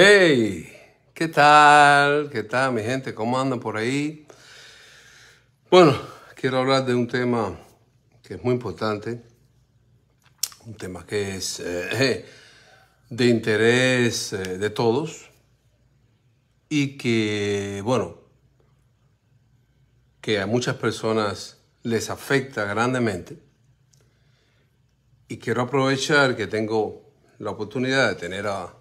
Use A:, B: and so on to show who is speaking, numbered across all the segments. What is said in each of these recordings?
A: Hey, ¿qué tal? ¿Qué tal mi gente? ¿Cómo andan por ahí? Bueno, quiero hablar de un tema que es muy importante, un tema que es eh, de interés eh, de todos y que, bueno, que a muchas personas les afecta grandemente. Y quiero aprovechar que tengo la oportunidad de tener a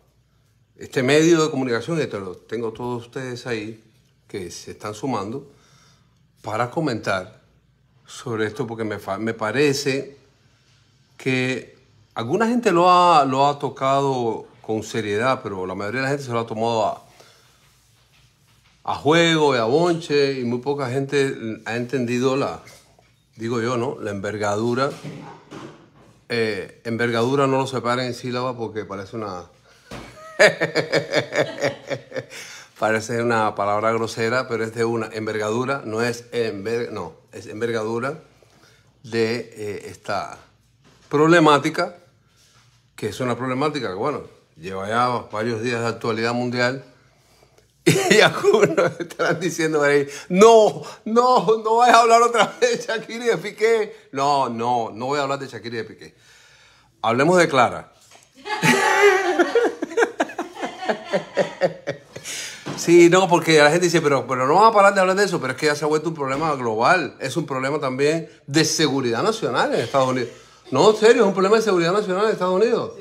A: este medio de comunicación, esto lo tengo todos ustedes ahí que se están sumando para comentar sobre esto porque me, parece que alguna gente lo ha, lo ha tocado con seriedad, pero la mayoría de la gente se lo ha tomado a, juego y a bonche y muy poca gente ha entendido la, digo yo, ¿no? La envergadura. Eh, envergadura no lo separa en sílaba porque parece una Parece una palabra grosera, pero es de una envergadura, no es enver, no, es envergadura de eh, esta problemática, que es una problemática que, bueno, lleva ya varios días de actualidad mundial. Y algunos estarán diciendo ahí, no, no, no voy a hablar otra vez de Shakira y de Piqué. No, no, no voy a hablar de Shakira y de Piqué. Hablemos de Clara. Sí, no, porque la gente dice, pero, pero no vamos a parar de hablar de eso, pero es que ya se ha vuelto un problema global. Es un problema también de seguridad nacional en Estados Unidos. No, en serio, es un problema de seguridad nacional en Estados Unidos.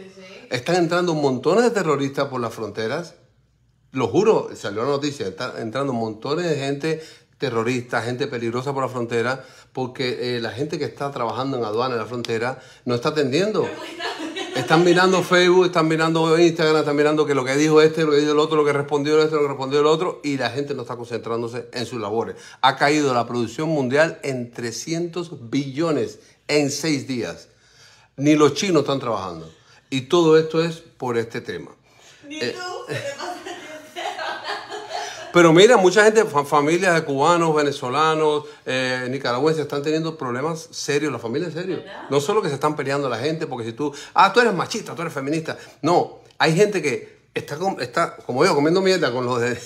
A: Están entrando montones de terroristas por las fronteras. Lo juro, salió la noticia, están entrando montones de gente terrorista, gente peligrosa por la frontera, porque eh, la gente que está trabajando en aduana en la frontera no está atendiendo. Están mirando Facebook, están mirando Instagram, están mirando que lo que dijo este, lo que dijo el otro, lo que respondió este, lo que respondió el otro, y la gente no está concentrándose en sus labores. Ha caído la producción mundial en 300 billones en seis días. Ni los chinos están trabajando. Y todo esto es por este tema. Ni Pero mira, mucha gente, familias de cubanos, venezolanos, eh, nicaragüenses están teniendo problemas serios, las familias serio. No solo que se están peleando la gente, porque si tú, ah, tú eres machista, tú eres feminista. No, hay gente que está, está como yo, comiendo mierda con los de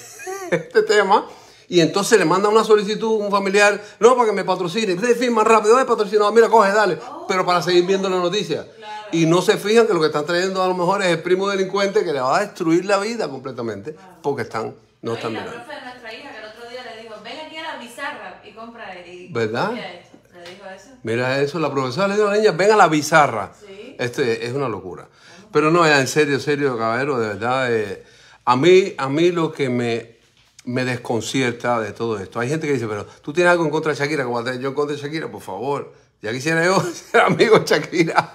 A: este tema. Y entonces le manda una solicitud a un familiar, no, para que me patrocine. fin firma rápido, de patrocinado, mira, coge, dale. Oh. pero para seguir viendo la noticia. Y no se fijan que lo que están trayendo a lo mejor es el primo delincuente que le va a destruir la vida completamente, porque están no, también. La profe de que el otro día le dijo, ven aquí a la bizarra y compra. ¿Verdad? Mira eso. ¿Le dijo eso? Mira eso, la profesora le dijo a la niña, ven a la bizarra. Sí. Este, es, una locura. Pero no, en serio, serio, caballero, de verdad. Eh, a, mí, a mí lo que me, desconcierta de todo esto, hay gente que dice, pero tú tienes algo en contra de Shakira, como yo en contra de Shakira, por favor. Ya quisiera yo ser amigo de Shakira.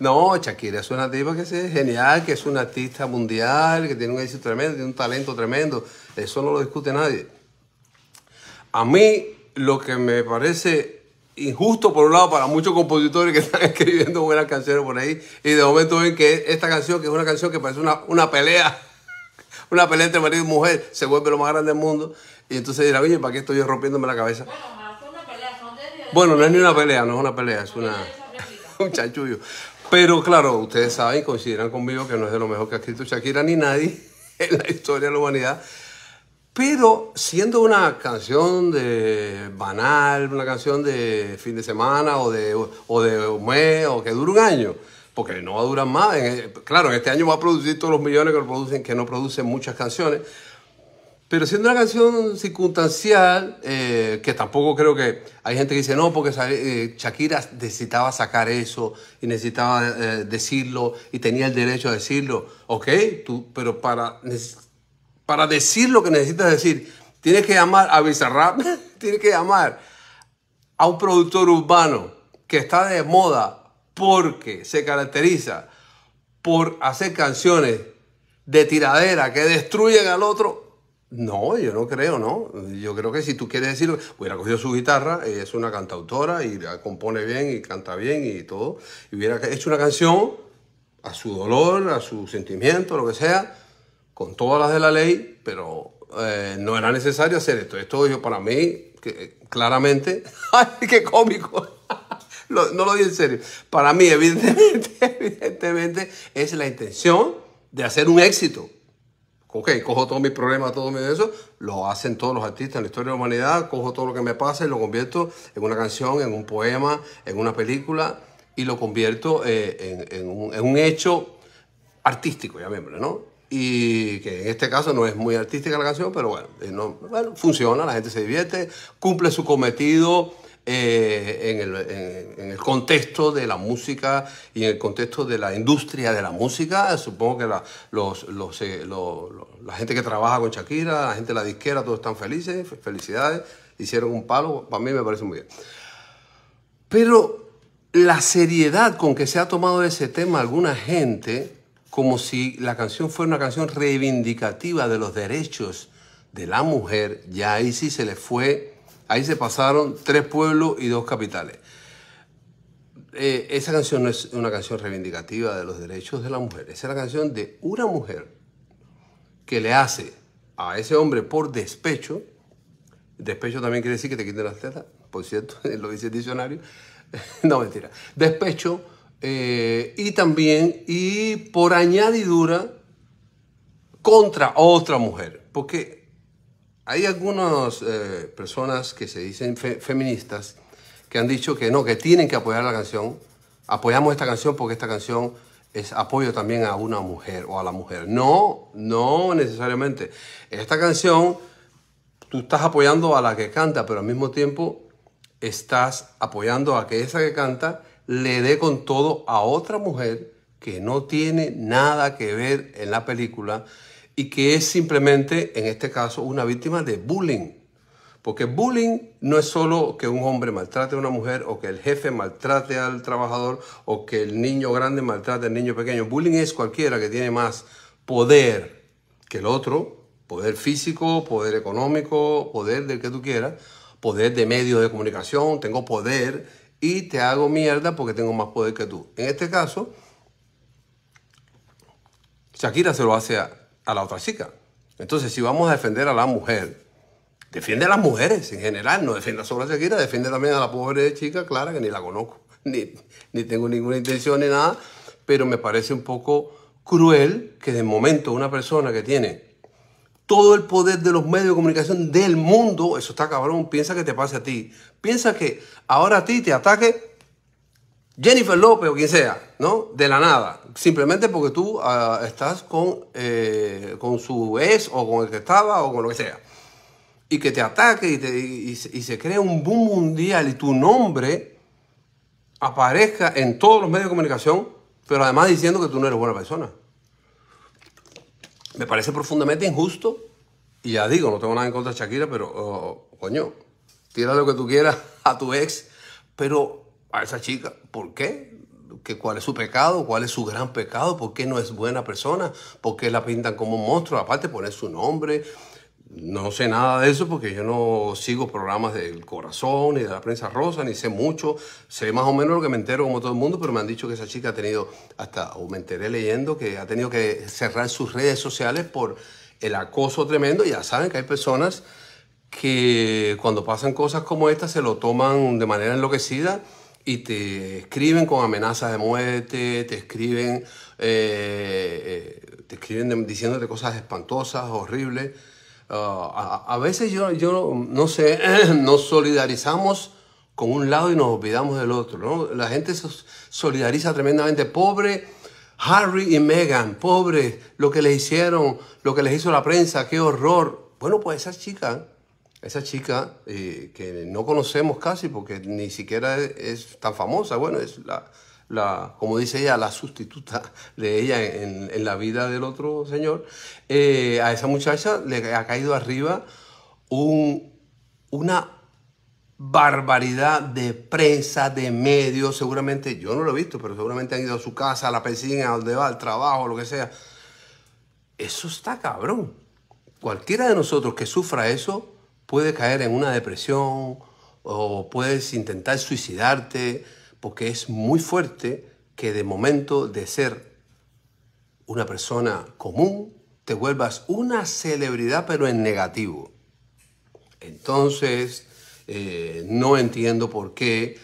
A: No, Shakira es una diva que es genial, que es una artista mundial, que tiene un éxito tremendo, tiene un talento tremendo. Eso no lo discute nadie. A mí lo que me parece injusto, por un lado, para muchos compositores que están escribiendo buenas canciones por ahí, y de momento ven que esta canción, que es una canción que parece una, pelea, una pelea entre marido y mujer, se vuelve lo más grande del mundo. Y entonces dirá, oye, ¿para qué estoy yo rompiéndome la cabeza? Bueno, no es ni una pelea, no es una pelea, es una, un chanchullo. Pero claro, ustedes saben consideran conmigo que no es de lo mejor que ha escrito Shakira ni nadie en la historia de la humanidad. Pero siendo una canción de banal, una canción de fin de semana o de, o un mes o que dura un año, porque no va a durar más. claro, este año va a producir todos los millones que, producen, que no producen muchas canciones, pero siendo una canción circunstancial, eh, que tampoco creo que hay gente que dice, no, porque eh, Shakira necesitaba sacar eso y necesitaba eh, decirlo y tenía el derecho a decirlo. Ok, pero para, para decir lo que necesitas decir, tienes que llamar a Bizarra, tienes que llamar a un productor urbano que está de moda porque se caracteriza por hacer canciones de tiradera que destruyen al otro no, yo no creo, ¿no? Yo creo que si tú quieres decirlo, hubiera cogido su guitarra, es una cantautora y compone bien y canta bien y todo, y hubiera hecho una canción a su dolor, a su sentimiento, lo que sea, con todas las de la ley, pero eh, no era necesario hacer esto. Esto yo para mí, que, eh, claramente, ¡ay, qué cómico! no, no lo digo en serio. Para mí, evidentemente, evidentemente, es la intención de hacer un éxito Ok, cojo todos mis problemas, todo mi eso, lo hacen todos los artistas en la historia de la humanidad, cojo todo lo que me pasa y lo convierto en una canción, en un poema, en una película y lo convierto eh, en, un, hecho artístico, llamémoslo, ¿no? Y que en este caso no es muy artística la canción, pero bueno, eh, bueno, funciona, la gente se divierte, cumple su cometido eh, en, el, en, el, contexto de la música y en el contexto de la industria de la música. Supongo que la, los, los, eh, la gente que trabaja con Shakira, la gente de la disquera, todos están felices, felicidades, hicieron un palo, para mí me parece muy bien. Pero la seriedad con que se ha tomado ese tema alguna gente, como si la canción fuera una canción reivindicativa de los derechos de la mujer, ya ahí sí se le fue Ahí se pasaron tres pueblos y dos capitales. Eh, esa canción no es una canción reivindicativa de los derechos de la mujer. Esa es la canción de una mujer que le hace a ese hombre por despecho. Despecho también quiere decir que te quiten las tetas, por cierto, lo dice el diccionario. no, mentira. Despecho eh, y también, y por añadidura, contra otra mujer. Porque hay algunas eh, personas que se dicen feministas que han dicho que no, que tienen que apoyar la canción. Apoyamos esta canción porque esta canción es apoyo también a una mujer o a la mujer. No, no necesariamente. Esta canción tú estás apoyando a la que canta, pero al mismo tiempo estás apoyando a que esa que canta le dé con todo a otra mujer que no tiene nada que ver en la película y que es simplemente, en este caso, una víctima de bullying. Porque bullying no es solo que un hombre maltrate a una mujer o que el jefe maltrate al trabajador o que el niño grande maltrate al niño pequeño. Bullying es cualquiera que tiene más poder que el otro, poder físico, poder económico, poder del que tú quieras, poder de medios de comunicación, tengo poder y te hago mierda porque tengo más poder que tú. En este caso, Shakira se lo hace a a la otra chica. Entonces, si vamos a defender a la mujer, defiende a las mujeres en general, no defiende a sobra Shakira, defiende también a la pobre chica Clara, que ni la conozco, ni, ni tengo ninguna intención ni nada, pero me parece un poco cruel que de momento una persona que tiene todo el poder de los medios de comunicación del mundo, eso está cabrón, piensa que te pase a ti. Piensa que ahora a ti te ataque Jennifer López o quien sea, ¿no? De la nada simplemente porque tú ah, estás con, eh, con su ex o con el que estaba o con lo que sea. Y que te ataque y, se, cree un boom mundial y tu nombre aparezca en todos los medios de comunicación, pero además diciendo que tú no eres buena persona. Me parece profundamente injusto. Y ya digo, no tengo nada en contra de Shakira, pero oh, coño, tira lo que tú quieras a tu ex, pero a esa chica, ¿por qué? que cuál es su pecado, cuál es su gran pecado, por qué no es buena persona, por qué la pintan como un monstruo, aparte poner su nombre. No sé nada de eso porque yo no sigo programas del corazón ni de la prensa rosa, ni sé mucho. Sé más o menos lo que me entero como todo el mundo, pero me han dicho que esa chica ha tenido, hasta, o me enteré leyendo, que ha tenido que cerrar sus redes sociales por el acoso tremendo. Ya saben que hay personas que cuando pasan cosas como esta se lo toman de manera enloquecida y te escriben con amenazas de muerte, te escriben, eh, eh, te escriben diciéndote cosas espantosas, horribles. Ah, a, veces yo, yo no sé, nos solidarizamos con un lado y nos olvidamos del otro. ¿no? La gente se solidariza tremendamente. Pobre Harry y Meghan, pobre lo que les hicieron, lo que les hizo la prensa, qué horror. Bueno, pues esas chicas esa chica eh, que no conocemos casi porque ni siquiera es, tan famosa, bueno, es la, como dice ella, la sustituta de ella en, en la vida del otro señor, eh, a esa muchacha le ha caído arriba un, una barbaridad de prensa, de medios, seguramente, yo no lo he visto, pero seguramente han ido a su casa, a la piscina, a donde va, al trabajo, lo que sea. Eso está cabrón. Cualquiera de nosotros que sufra eso, puede caer en una depresión o puedes intentar suicidarte porque es muy fuerte que de momento de ser una persona común te vuelvas una celebridad pero en negativo. Entonces, eh, no entiendo por qué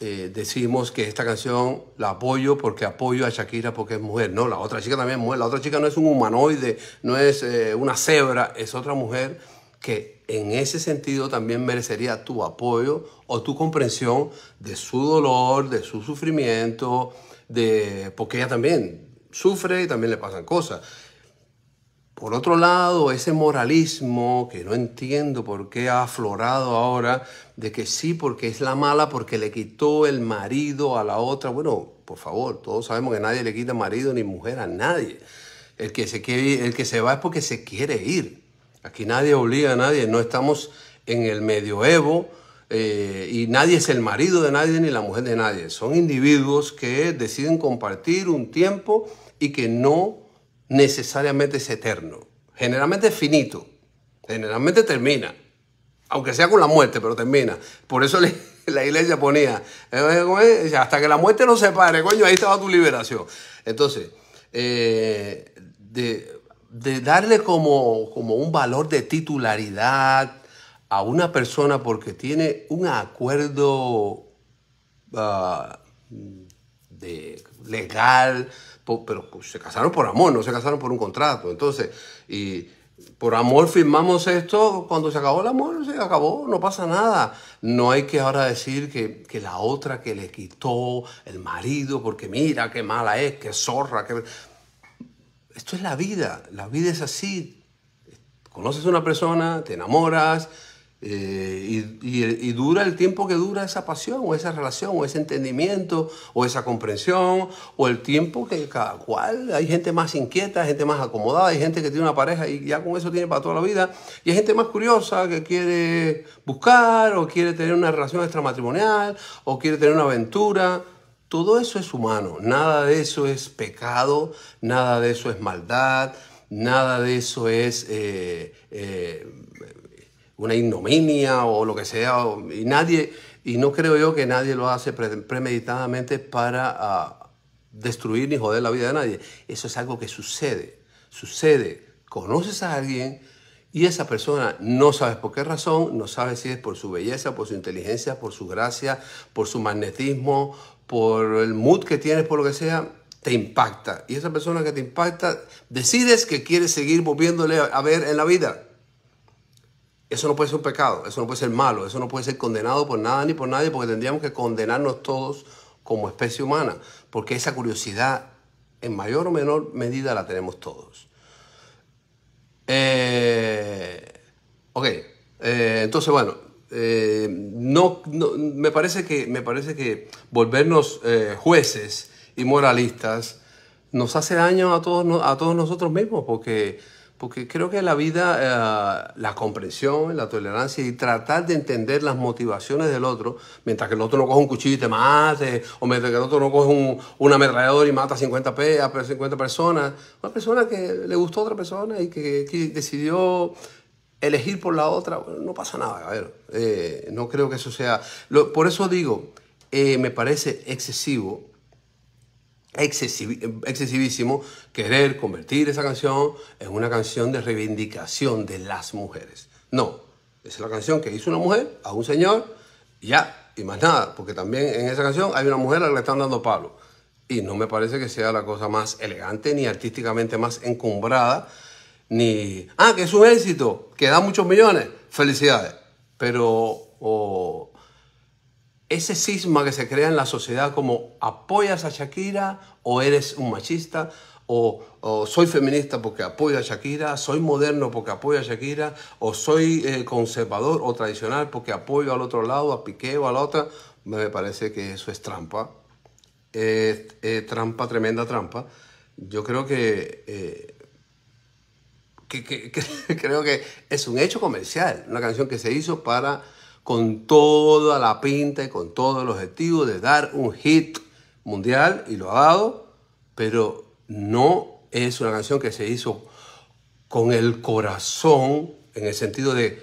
A: eh, decimos que esta canción la apoyo porque apoyo a Shakira porque es mujer. No, la otra chica también es mujer. La otra chica no es un humanoide, no es eh, una cebra, es otra mujer que en ese sentido también merecería tu apoyo o tu comprensión de su dolor, de su sufrimiento, de porque ella también sufre y también le pasan cosas. Por otro lado, ese moralismo que no entiendo por qué ha aflorado ahora, de que sí, porque es la mala, porque le quitó el marido a la otra. Bueno, por favor, todos sabemos que nadie le quita marido ni mujer a nadie. El que se, el que se va es porque se quiere ir. Aquí nadie obliga a nadie, no estamos en el medioevo eh, y nadie es el marido de nadie ni la mujer de nadie. Son individuos que deciden compartir un tiempo y que no necesariamente es eterno. Generalmente es finito, generalmente termina, aunque sea con la muerte, pero termina. Por eso la iglesia ponía, eh, hasta que la muerte nos separe, coño, ahí estaba tu liberación. Entonces, eh, de, de darle como, como un valor de titularidad a una persona porque tiene un acuerdo ah, legal, pero se casaron por amor, no se casaron por un contrato. Entonces, y por amor firmamos esto, cuando se acabó el amor, se acabó, no pasa nada. No hay que ahora decir que, la otra que le quitó el marido, porque mira qué mala es, qué zorra, que... Esto es la vida, la vida es así. Conoces a una persona, te enamoras eh, y, y, dura el tiempo que dura esa pasión o esa relación o ese entendimiento o esa comprensión o el tiempo que cada cual, hay gente más inquieta, gente más acomodada, hay gente que tiene una pareja y ya con eso tiene para toda la vida y hay gente más curiosa que quiere buscar o quiere tener una relación extramatrimonial o quiere tener una aventura. Todo eso es humano, nada de eso es pecado, nada de eso es maldad, nada de eso es eh, eh, una ignominia o lo que sea. Y nadie, y no creo yo que nadie lo hace premeditadamente para ah, destruir ni joder la vida de nadie. Eso es algo que sucede. Sucede. Conoces a alguien y esa persona no sabes por qué razón, no sabes si es por su belleza, por su inteligencia, por su gracia, por su magnetismo, por el mood que tienes, por lo que sea, te impacta. Y esa persona que te impacta, decides que quieres seguir volviéndole a ver en la vida. Eso no puede ser un pecado, eso no puede ser malo, eso no puede ser condenado por nada ni por nadie, porque tendríamos que condenarnos todos como especie humana, porque esa curiosidad en mayor o menor medida la tenemos todos. Eh, ok, eh, entonces bueno, eh, no, me, parece que, me parece que volvernos eh, jueces y moralistas nos hace daño a todos, a todos nosotros mismos, porque, porque creo que la vida, eh, la comprensión, la tolerancia y tratar de entender las motivaciones del otro, mientras que el otro no coge un cuchillo y te mate, o mientras que el otro no coge un, ametrallador y mata a 50, 50 personas, una persona que le gustó a otra persona y que, que decidió elegir por la otra, no pasa nada, a ver, eh, no creo que eso sea... por eso digo, eh, me parece excesivo, excesivísimo, querer convertir esa canción en una canción de reivindicación de las mujeres. No, es la canción que hizo una mujer a un señor, ya, y más nada, porque también en esa canción hay una mujer a la que le están dando palo. Y no me parece que sea la cosa más elegante ni artísticamente más encumbrada ni, ah, que es un éxito, que da muchos millones, felicidades. Pero ese cisma que se crea en la sociedad como apoyas a Shakira o eres un machista, o, soy feminista porque apoyo a Shakira, soy moderno porque apoyo a Shakira, o soy eh, conservador o tradicional porque apoyo al otro lado, a Piqué o a la otra, me parece que eso es trampa. trampa, tremenda trampa. Yo creo que eh, que, creo que es un hecho comercial, una canción que se hizo para con toda la pinta y con todo el objetivo de dar un hit mundial y lo ha dado, pero no es una canción que se hizo con el corazón en el sentido de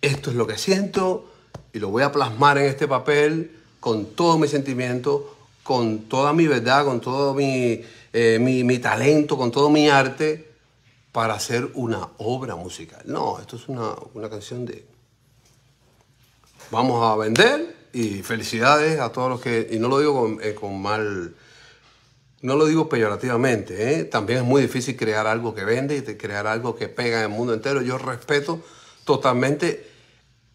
A: esto es lo que siento y lo voy a plasmar en este papel con todo mi sentimiento, con toda mi verdad, con todo mi, eh, mi talento, con todo mi arte para hacer una obra musical. No, esto es una, canción de... Vamos a vender y felicidades a todos los que... Y no lo digo con, eh, mal... No lo digo peyorativamente, eh, también es muy difícil crear algo que vende y crear algo que pega en el mundo entero. Yo respeto totalmente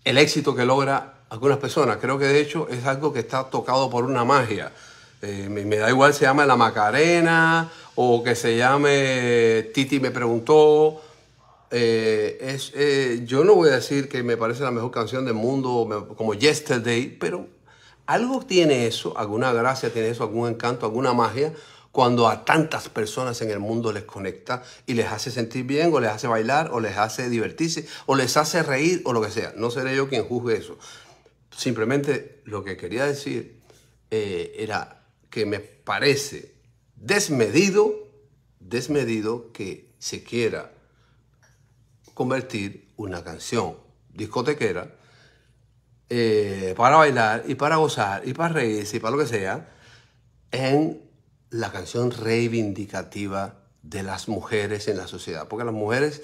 A: el éxito que logra algunas personas. Creo que de hecho es algo que está tocado por una magia. Eh, me, da igual se llama La Macarena o que se llame Titi me preguntó. Eh, eh, yo no voy a decir que me parece la mejor canción del mundo como Yesterday, pero algo tiene eso, alguna gracia tiene eso, algún encanto, alguna magia cuando a tantas personas en el mundo les conecta y les hace sentir bien o les hace bailar o les hace divertirse o les hace reír o lo que sea. No seré yo quien juzgue eso. Simplemente lo que quería decir era que me parece desmedido, desmedido que se quiera convertir una canción discotequera eh, para bailar y para gozar y para reírse y para lo que sea en la canción reivindicativa de las mujeres en la sociedad. Porque las mujeres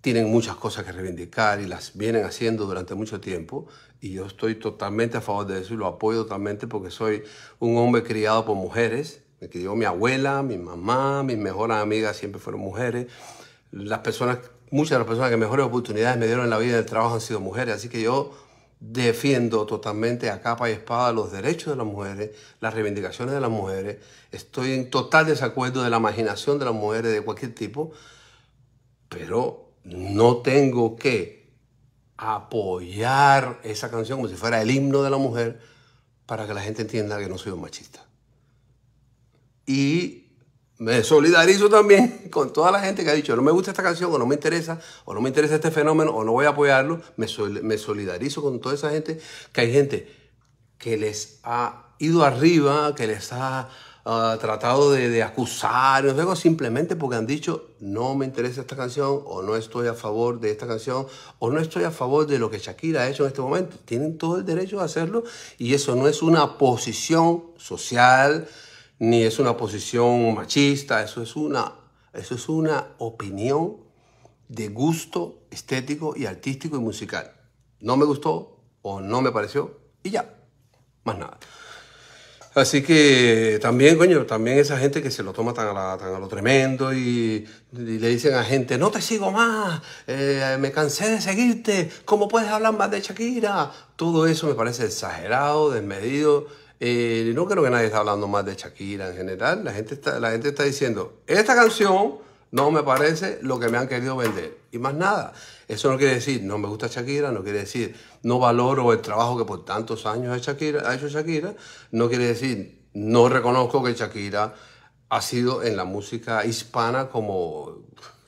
A: tienen muchas cosas que reivindicar y las vienen haciendo durante mucho tiempo y yo estoy totalmente a favor de eso y lo apoyo totalmente porque soy un hombre criado por mujeres, me crió mi abuela, mi mamá, mis mejores amigas siempre fueron mujeres, las personas, muchas de las personas que mejores oportunidades me dieron en la vida del trabajo han sido mujeres, así que yo defiendo totalmente a capa y espada los derechos de las mujeres, las reivindicaciones de las mujeres, estoy en total desacuerdo de la imaginación de las mujeres de cualquier tipo, pero no tengo que apoyar esa canción como si fuera el himno de la mujer para que la gente entienda que no soy un machista. Y me solidarizo también con toda la gente que ha dicho, no me gusta esta canción, o no me interesa, o no me interesa este fenómeno, o no voy a apoyarlo. Me, me solidarizo con toda esa gente, que hay gente que les ha ido arriba, que les ha tratado de, de acusar, luego simplemente porque han dicho no me interesa esta canción o no estoy a favor de esta canción o no estoy a favor de lo que Shakira ha hecho en este momento. Tienen todo el derecho de hacerlo y eso no es una posición social ni es una posición machista, eso es una, eso es una opinión de gusto estético y artístico y musical. No me gustó o no me pareció y ya, más nada. Así que también, coño, también esa gente que se lo toma tan a, tan a lo tremendo y, le dicen a gente, no te sigo más, eh, me cansé de seguirte, ¿cómo puedes hablar más de Shakira? Todo eso me parece exagerado, desmedido. Eh, no creo que nadie está hablando más de Shakira en general. La gente la gente está diciendo, esta canción no me parece lo que me han querido vender. Y más nada. Eso no quiere decir no me gusta Shakira, no quiere decir no valoro el trabajo que por tantos años ha, hecho Shakira, no quiere decir no reconozco que Shakira ha sido en la música hispana como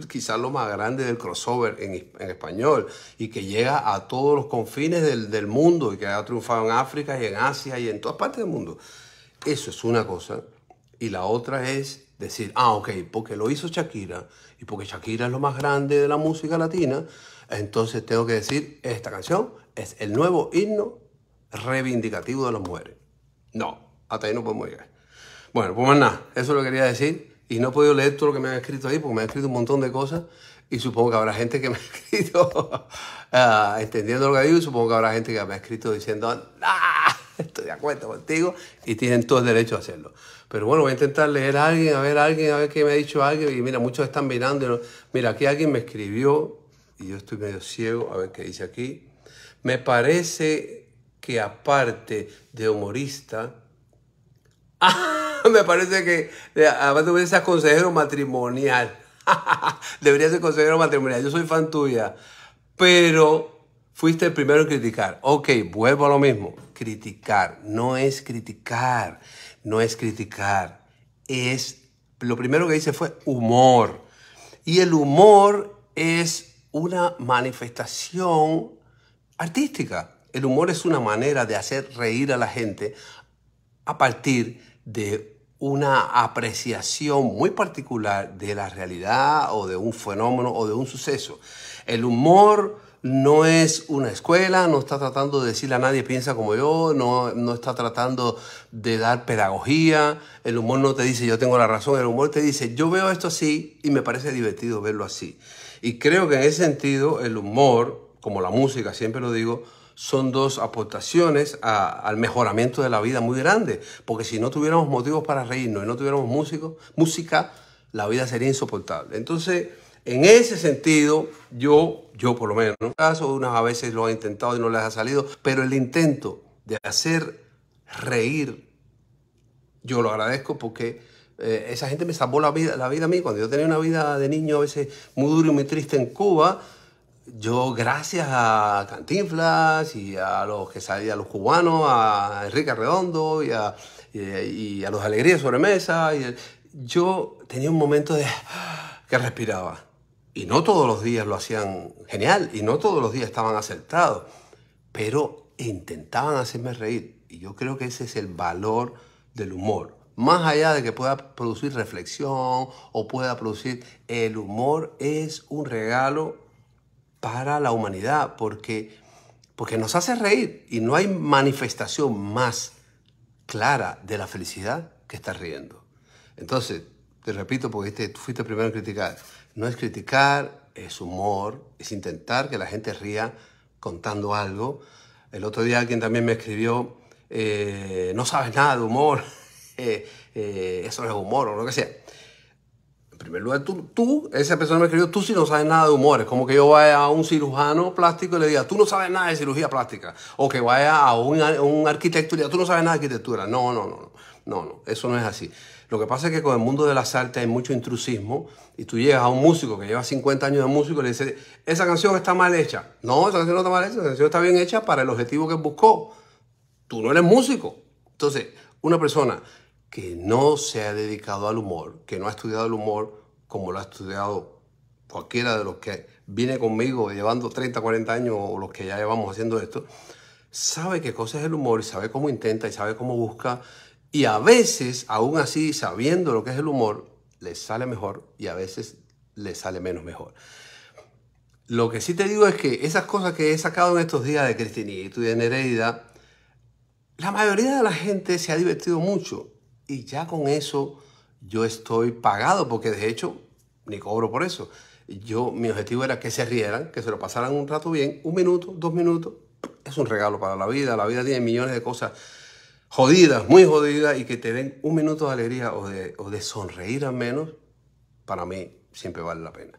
A: quizás lo más grande del crossover en, español y que llega a todos los confines del, del mundo y que ha triunfado en África y en Asia y en todas partes del mundo. Eso es una cosa. Y la otra es decir, ah, ok, porque lo hizo Shakira y porque Shakira es lo más grande de la música latina, entonces tengo que decir, esta canción es el nuevo himno reivindicativo de las mujeres. No, hasta ahí no podemos llegar. Bueno, pues nada, eso lo quería decir y no he podido leer todo lo que me han escrito ahí porque me han escrito un montón de cosas y supongo que habrá gente que me ha escrito extendiendo ah, entendiendo lo que digo y supongo que habrá gente que me ha escrito diciendo, ¡Ah! estoy de acuerdo contigo y tienen todo el derecho a hacerlo. Pero bueno, voy a intentar leer a alguien, a ver a alguien, a ver qué me ha dicho alguien. Y mira, muchos están mirando. mira, aquí alguien me escribió y yo estoy medio ciego, a ver qué dice aquí. Me parece que aparte de humorista, ah, me parece que eh, además de ser consejero matrimonial. Debería ser consejero matrimonial. Yo soy fan tuya. Pero fuiste el primero en criticar. Ok, vuelvo a lo mismo criticar, no es criticar, no es criticar, es, lo primero que hice fue humor. Y el humor es una manifestación artística. El humor es una manera de hacer reír a la gente a partir de una apreciación muy particular de la realidad o de un fenómeno o de un suceso. El humor no es una escuela, no está tratando de decirle a nadie piensa como yo, no, está tratando de dar pedagogía, el humor no te dice yo tengo la razón, el humor te dice yo veo esto así y me parece divertido verlo así. Y creo que en ese sentido el humor, como la música, siempre lo digo, son dos aportaciones al mejoramiento de la vida muy grande, porque si no tuviéramos motivos para reírnos y no tuviéramos música, la vida sería insoportable. Entonces, en ese sentido, yo, yo por lo menos, en un caso, unas veces lo he intentado y no les ha salido, pero el intento de hacer reír, yo lo agradezco porque eh, esa gente me salvó la vida, la vida a mí. Cuando yo tenía una vida de niño a veces muy duro y muy triste en Cuba, yo gracias a Cantinflas y a los que salían, a los cubanos, a Enrique Redondo y a, los Alegrías Sobremesa, y yo tenía un momento de que respiraba. Y no todos los días lo hacían genial y no todos los días estaban acertados, pero intentaban hacerme reír. Y yo creo que ese es el valor del humor. Más allá de que pueda producir reflexión o pueda producir, el humor es un regalo para la humanidad porque, porque nos hace reír y no hay manifestación más clara de la felicidad que estar riendo. Entonces, te repito, porque este, tú fuiste primero en criticar no es criticar, es humor, es intentar que la gente ría contando algo. El otro día alguien también me escribió, eh, no sabes nada de humor, eh, eh, eso no es humor o lo que sea. En primer lugar, tú, esa persona me escribió, tú sí no sabes nada de humor. Es como que yo vaya a un cirujano plástico y le diga, tú no sabes nada de cirugía plástica. O que vaya a un arquitecto y le diga, tú no sabes nada de arquitectura. No, no, no. No, no, eso no es así. Lo que pasa es que con el mundo de las artes hay mucho intrusismo y tú llegas a un músico que lleva 50 años de músico y le dices, esa canción está mal hecha. No, esa canción no está mal hecha, esa canción está bien hecha para el objetivo que buscó. Tú no eres músico. Entonces, una persona que no se ha dedicado al humor, que no ha estudiado el humor como lo ha estudiado cualquiera de los que viene conmigo llevando 30, 40 años o los que ya llevamos haciendo esto, sabe qué cosa es el humor y sabe cómo intenta y sabe cómo busca y a veces, aún así, sabiendo lo que es el humor, les sale mejor y a veces les sale menos mejor. Lo que sí te digo es que esas cosas que he sacado en estos días de Cristinito y de Nereida, la mayoría de la gente se ha divertido mucho y ya con eso yo estoy pagado porque de hecho ni cobro por eso. Yo, mi objetivo era que se rieran, que se lo pasaran un rato bien, un minuto, dos minutos. Es un regalo para la vida, la vida tiene millones de cosas jodidas, muy jodidas, y que te den un minuto de alegría o de, o de sonreír al menos, para mí siempre vale la pena.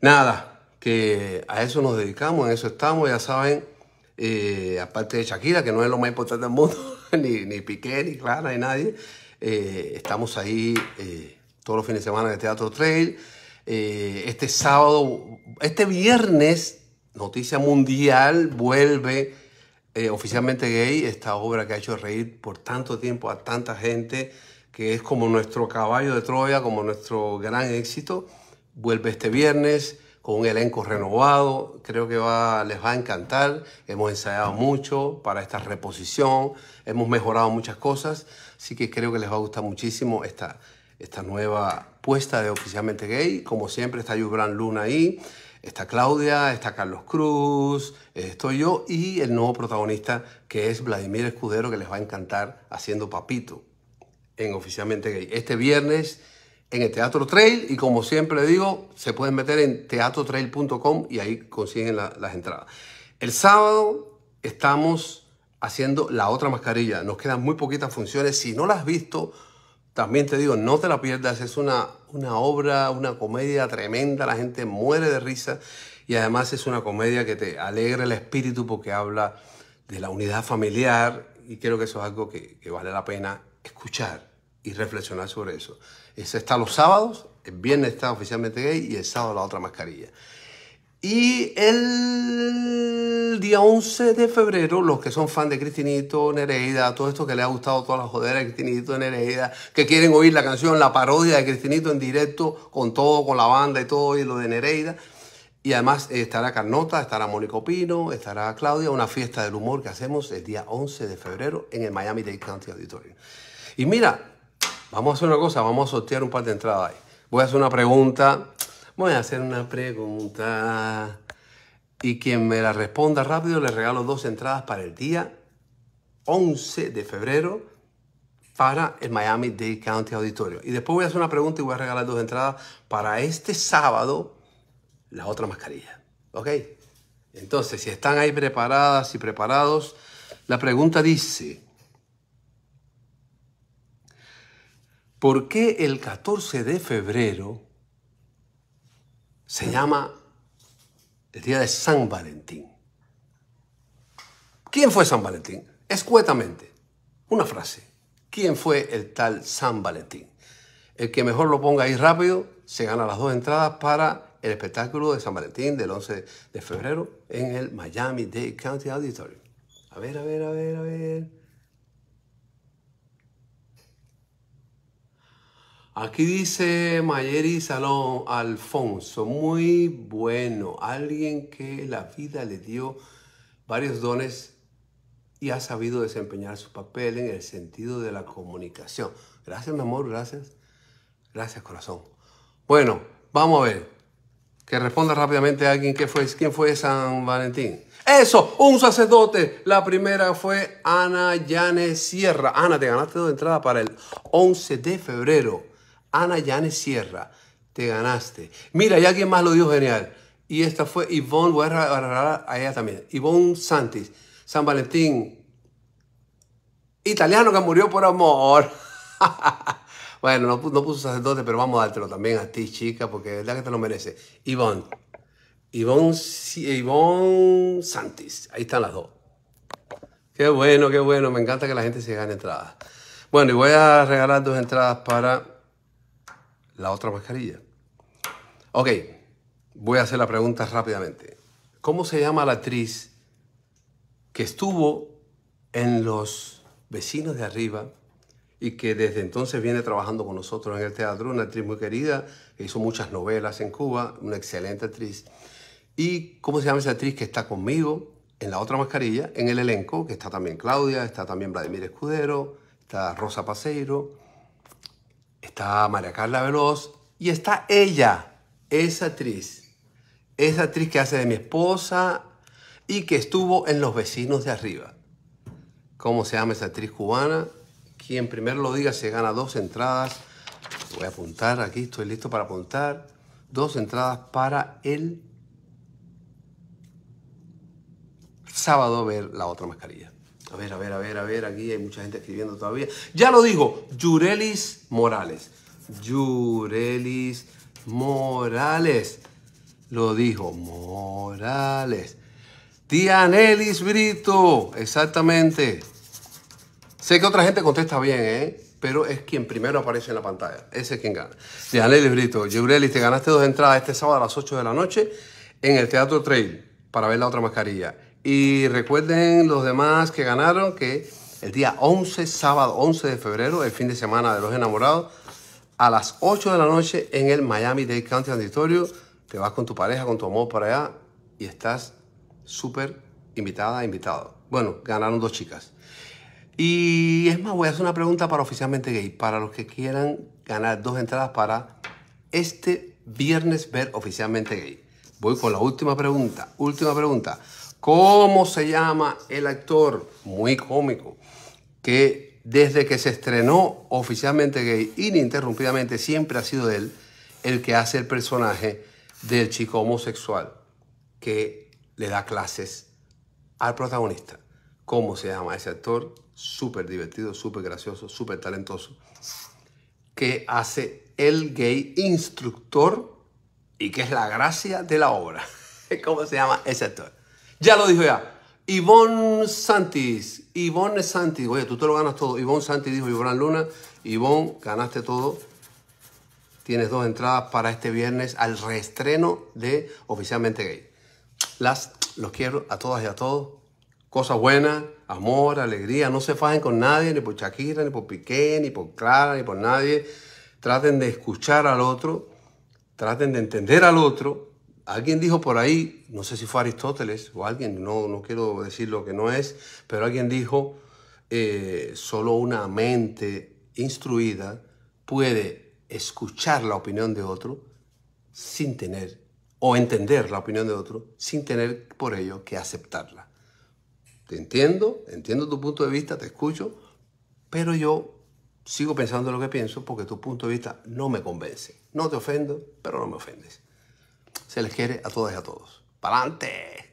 A: Nada, que a eso nos dedicamos, en eso estamos, ya saben, eh, aparte de Shakira, que no es lo más importante del mundo, ni, ni Piqué, ni Clara, ni nadie, eh, estamos ahí eh, todos los fines de semana de Teatro Trail. este sábado, este viernes, Noticia Mundial vuelve eh, oficialmente gay, esta obra que ha hecho reír por tanto tiempo a tanta gente, que es como nuestro caballo de Troya, como nuestro gran éxito, vuelve este viernes con un elenco renovado, creo que va, les va a encantar, hemos ensayado mucho para esta reposición, hemos mejorado muchas cosas, así que creo que les va a gustar muchísimo esta, esta nueva puesta de Oficialmente Gay, como siempre está Yubran Luna ahí, Está Claudia, está Carlos Cruz, eh, estoy yo y el nuevo protagonista que es Vladimir Escudero, que les va a encantar haciendo papito en Oficialmente Gay. Este viernes en el Teatro Trail y como siempre digo, se pueden meter en teatrotrail.com y ahí consiguen las entradas. El sábado estamos haciendo la otra mascarilla. Nos quedan muy poquitas funciones. Si no las has visto, también te digo, no te la pierdas. Es una una obra, una comedia tremenda, la gente muere de risa y además es una comedia que te alegra el espíritu porque habla de la unidad familiar y creo que eso es algo que, vale la pena escuchar y reflexionar sobre eso. Ese está los sábados, el viernes está oficialmente gay y el sábado la otra mascarilla. Y el día 11 de febrero, los que son fan de Cristinito Nereida, todo esto que les ha gustado, toda la jodera de Cristinito Nereida, que quieren oír la canción, la parodia de Cristinito en directo, con todo, con la banda y todo, y lo de Nereida. Y además eh, estará Carnota, estará Mónico Pino, estará Claudia, una fiesta del humor que hacemos el día 11 de febrero en el Miami Dade County Auditorium. Y mira, vamos a hacer una cosa, vamos a sortear un par de entradas ahí. Voy a hacer una pregunta Voy a hacer una pregunta y quien me la responda rápido le regalo dos entradas para el día 11 de febrero para el Miami Dade County Auditorio. Y después voy a hacer una pregunta y voy a regalar dos entradas para este sábado, la otra mascarilla. ¿Ok? Entonces, si están ahí preparadas y preparados, la pregunta dice, ¿por qué el 14 de febrero se llama el día de San Valentín. ¿Quién fue San Valentín? Escuetamente, una frase. ¿Quién fue el tal San Valentín? El que mejor lo ponga ahí rápido se gana las dos entradas para el espectáculo de San Valentín del 11 de febrero en el Miami Dade County Auditorium. A ver, a ver, a ver, a ver. Aquí dice Mayeri Salón Alfonso, muy bueno, alguien que la vida le dio varios dones y ha sabido desempeñar su papel en el sentido de la comunicación. Gracias, mi amor, gracias. Gracias, corazón. Bueno, vamos a ver. Que responda rápidamente a alguien que fue, quién fue San Valentín. Eso, un sacerdote. La primera fue Ana Yane Sierra. Ana, te ganaste dos entrada para el 11 de febrero. Ana Yanes Sierra, te ganaste. Mira, ya alguien más lo dio? genial. Y esta fue Ivonne, voy a agarrar a ella también. Ivonne Santis, San Valentín, italiano que murió por amor. bueno, no, no, puso sacerdote, pero vamos a dártelo también a ti, chica, porque es verdad que te lo merece. Ivonne, Ivonne, eh, Santis, ahí están las dos. Qué bueno, qué bueno, me encanta que la gente se gane entradas. Bueno, y voy a regalar dos entradas para la otra mascarilla. Ok, voy a hacer la pregunta rápidamente. ¿Cómo se llama la actriz que estuvo en Los Vecinos de Arriba y que desde entonces viene trabajando con nosotros en el teatro? Una actriz muy querida, que hizo muchas novelas en Cuba, una excelente actriz. ¿Y cómo se llama esa actriz que está conmigo en la otra mascarilla, en el elenco, que está también Claudia, está también Vladimir Escudero, está Rosa Paseiro, está María Carla Veloz y está ella, esa actriz. Esa actriz que hace de mi esposa y que estuvo en Los Vecinos de Arriba. ¿Cómo se llama esa actriz cubana? Quien primero lo diga se gana dos entradas. Voy a apuntar aquí, estoy listo para apuntar. Dos entradas para el sábado ver la otra mascarilla. A ver, a ver, a ver, a ver, aquí hay mucha gente escribiendo todavía. Ya lo dijo, Yurelis Morales. Yurelis Morales. Lo dijo Morales. Tía Brito, exactamente. Sé que otra gente contesta bien, ¿eh? Pero es quien primero aparece en la pantalla. Ese es quien gana. Tía Brito, Yurelis, te ganaste dos entradas este sábado a las 8 de la noche en el Teatro Trail para ver la otra mascarilla. Y recuerden los demás que ganaron que el día 11, sábado 11 de febrero, el fin de semana de los enamorados, a las 8 de la noche en el Miami Day County Auditorio, te vas con tu pareja, con tu amor para allá y estás súper invitada, invitado. Bueno, ganaron dos chicas. Y es más, voy a hacer una pregunta para oficialmente gay, para los que quieran ganar dos entradas para este viernes ver oficialmente gay. Voy con la última pregunta, última pregunta. ¿Cómo se llama el actor? Muy cómico. Que desde que se estrenó oficialmente gay, ininterrumpidamente, siempre ha sido él el que hace el personaje del chico homosexual que le da clases al protagonista. ¿Cómo se llama ese actor? Súper divertido, súper gracioso, súper talentoso. Que hace el gay instructor y que es la gracia de la obra. ¿Cómo se llama ese actor? Ya lo dijo ya. Ivonne Santis, Ivonne Santis, oye, tú te lo ganas todo. Ivonne Santis dijo Ivonne Luna, Ivonne, ganaste todo. Tienes dos entradas para este viernes al reestreno de Oficialmente Gay. Las, los quiero a todas y a todos. Cosas buenas, amor, alegría. No se fajen con nadie, ni por Shakira, ni por Piqué, ni por Clara, ni por nadie. Traten de escuchar al otro. Traten de entender al otro Alguien dijo por ahí, no sé si fue Aristóteles o alguien, no, no quiero decir lo que no es, pero alguien dijo, eh, solo una mente instruida puede escuchar la opinión de otro sin tener, o entender la opinión de otro sin tener por ello que aceptarla. Te entiendo, entiendo tu punto de vista, te escucho, pero yo sigo pensando lo que pienso porque tu punto de vista no me convence. No te ofendo, pero no me ofendes. Se les quiere a todas y a todos. ¡Pa'lante!